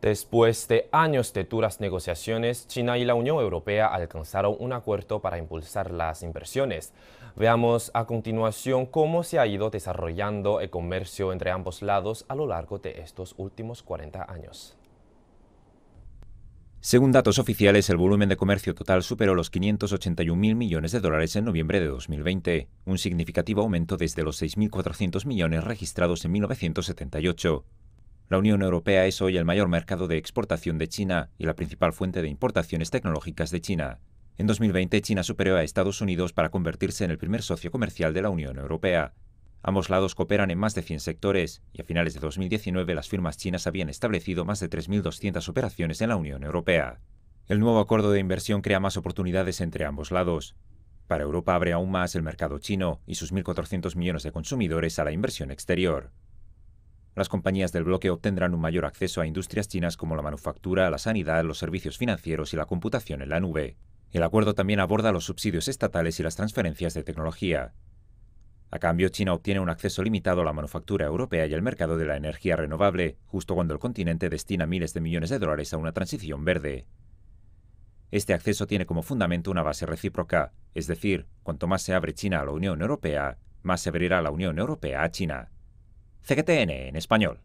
Después de años de duras negociaciones, China y la Unión Europea alcanzaron un acuerdo para impulsar las inversiones. Veamos a continuación cómo se ha ido desarrollando el comercio entre ambos lados a lo largo de estos últimos 40 años. Según datos oficiales, el volumen de comercio total superó los 581.000 millones de dólares en noviembre de 2020, un significativo aumento desde los 6.400 millones registrados en 1978. La Unión Europea es hoy el mayor mercado de exportación de China y la principal fuente de importaciones tecnológicas de China. En 2020, China superó a Estados Unidos para convertirse en el primer socio comercial de la Unión Europea. Ambos lados cooperan en más de 100 sectores y a finales de 2019 las firmas chinas habían establecido más de 3.200 operaciones en la Unión Europea. El nuevo acuerdo de inversión crea más oportunidades entre ambos lados. Para Europa abre aún más el mercado chino y sus 1.400 millones de consumidores a la inversión exterior. Las compañías del bloque obtendrán un mayor acceso a industrias chinas como la manufactura, la sanidad, los servicios financieros y la computación en la nube. El acuerdo también aborda los subsidios estatales y las transferencias de tecnología. A cambio, China obtiene un acceso limitado a la manufactura europea y al mercado de la energía renovable, justo cuando el continente destina miles de millones de dólares a una transición verde. Este acceso tiene como fundamento una base recíproca, es decir, cuanto más se abre China a la Unión Europea, más se abrirá la Unión Europea a China. CGTN en español.